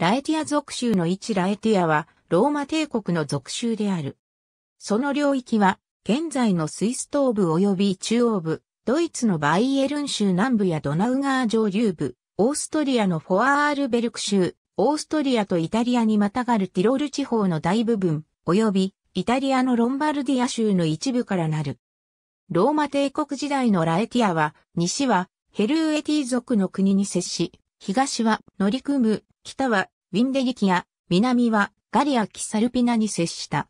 ラエティア属州の一ラエティアは、ローマ帝国の属州である。その領域は、現在のスイス東部及び中央部、ドイツのバイエルン州南部やドナウ川上流部、オーストリアのフォアールベルク州、オーストリアとイタリアにまたがるティロール地方の大部分、及びイタリアのロンバルディア州の一部からなる。ローマ帝国時代のラエティアは、西はヘルーエティ族の国に接し、東は乗り組む、北はウィンデリキア、南はガリア・キサルピナに接した。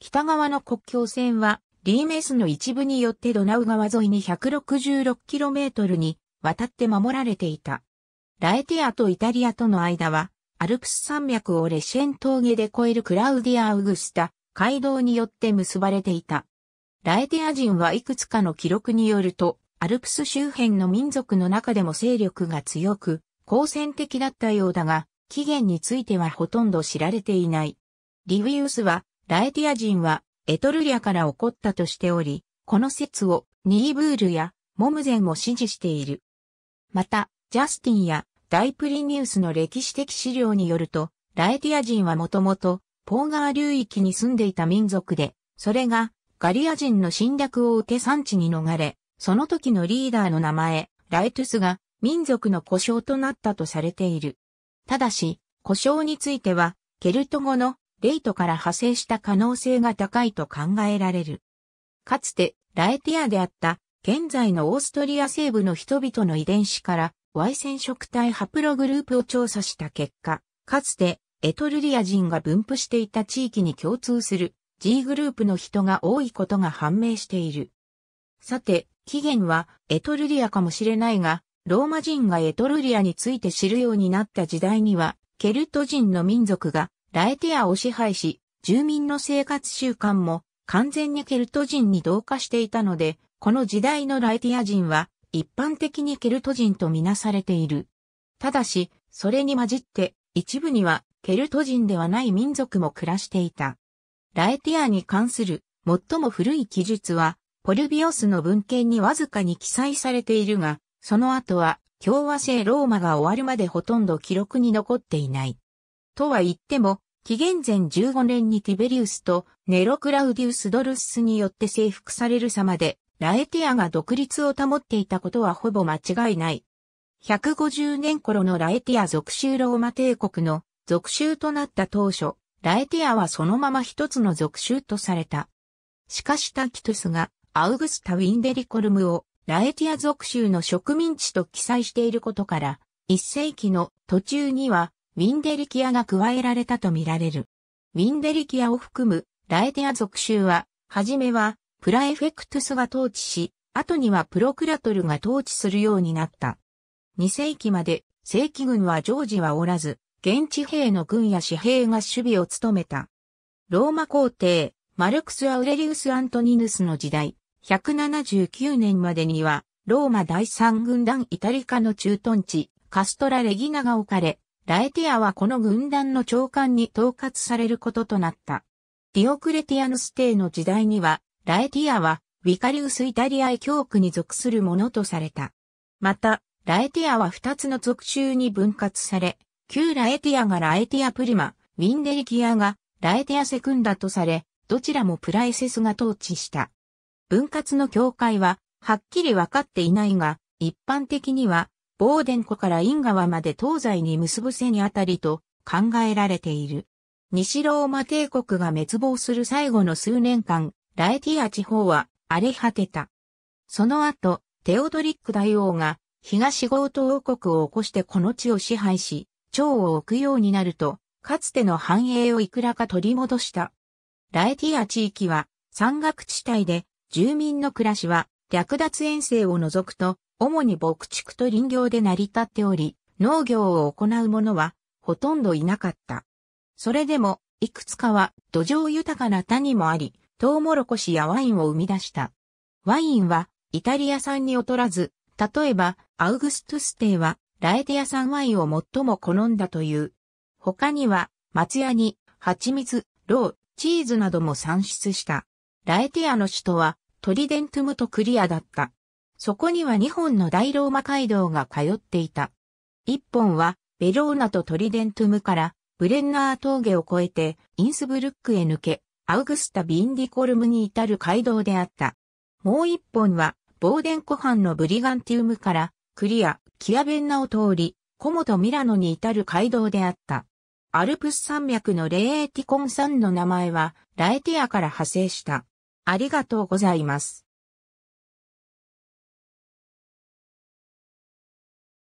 北側の国境線はリーメスの一部によってドナウ川沿いに 166km に渡って守られていた。ラエティアとイタリアとの間は、アルプス山脈をレシェン峠で越えるクラウディア・アウグスタ、街道によって結ばれていた。ラエティア人はいくつかの記録によると、アルプス周辺の民族の中でも勢力が強く、好戦的だったようだが、起源についてはほとんど知られていない。リウィウスは、ラエティア人は、エトルリアから起こったとしており、この説を、ニーブールや、モムゼンも支持している。また、ジャスティンや、大プリニウスの歴史的資料によると、ラエティア人はもともと、ポーガー流域に住んでいた民族で、それが、ガリア人の侵略を受け産地に逃れ、その時のリーダーの名前、ライトゥスが民族の故障となったとされている。ただし、故障については、ケルト語のレイトから派生した可能性が高いと考えられる。かつて、ラエティアであった、現在のオーストリア西部の人々の遺伝子から、Y 染色体ハプログループを調査した結果、かつて、エトルリア人が分布していた地域に共通する G グループの人が多いことが判明している。さて、起源はエトルリアかもしれないが、ローマ人がエトルリアについて知るようになった時代には、ケルト人の民族がラエティアを支配し、住民の生活習慣も完全にケルト人に同化していたので、この時代のラエティア人は一般的にケルト人とみなされている。ただし、それに混じって一部にはケルト人ではない民族も暮らしていた。ラエティアに関する最も古い記述は、ポルビオスの文献にわずかに記載されているが、その後は共和制ローマが終わるまでほとんど記録に残っていない。とは言っても、紀元前15年にティベリウスとネロクラウディウス・ドルスによって征服される様で、ラエティアが独立を保っていたことはほぼ間違いない。150年頃のラエティア属州ローマ帝国の属州となった当初、ラエティアはそのまま一つの属州とされた。しかしタキトゥスがアウグスタ・ウィンデリコルムをラエティア属州の植民地と記載していることから、一世紀の途中にはウィンデリキアが加えられたとみられる。ウィンデリキアを含むラエティア属州は、はじめはプラエフェクトスが統治し、後にはプロクラトルが統治するようになった。2世紀まで正規軍は常時はおらず、現地兵の軍や士兵が守備を務めた。ローマ皇帝、マルクス・アウレリウス・アントニヌスの時代、179年までには、ローマ第三軍団イタリカの駐屯地、カストラ・レギナが置かれ、ラエティアはこの軍団の長官に統括されることとなった。ディオクレティアヌス帝の時代には、ラエティアは、ウィカリウス・イタリアへ教区に属するものとされた。また、ラエティアは二つの属州に分割され、旧ラエティアがラエティア・プリマ、ウィンデリキアがラエティア・セクンダとされ、どちらもプライセスが統治した。分割の境界は、はっきり分かっていないが、一般的には、ボーデン湖からイン川まで東西に結ぶ線にあたりと考えられている。西ローマ帝国が滅亡する最後の数年間、ラエティア地方は荒れ果てた。その後、テオドリック大王が東ゴート王国を起こしてこの地を支配し、蝶を置くようになると、かつての繁栄をいくらか取り戻した。ラエティア地域は山岳地帯で住民の暮らしは、略奪遠征を除くと、主に牧畜と林業で成り立っており、農業を行う者は、ほとんどいなかった。それでも、いくつかは土壌豊かな谷もあり、トウモロコシやワインを生み出した。ワインはイタリア産に劣らず、例えばアウグストゥステイはラエテア産ワインを最も好んだという。他には松屋に蜂蜜、ロー、チーズなども産出した。ラエティアの首都はトリデントゥムとクリアだった。そこには2本の大ローマ街道が通っていた。1本はベローナとトリデントゥムからブレンナー峠を越えてインスブルックへ抜け、アウグスタ・ビンディコルムに至る街道であった。もう1本はボーデン湖畔のブリガンティウムからクリア、キアベンナを通り、コモとミラノに至る街道であった。アルプス山脈のレーティコン山の名前はラエティアから派生した。ありがとうございます。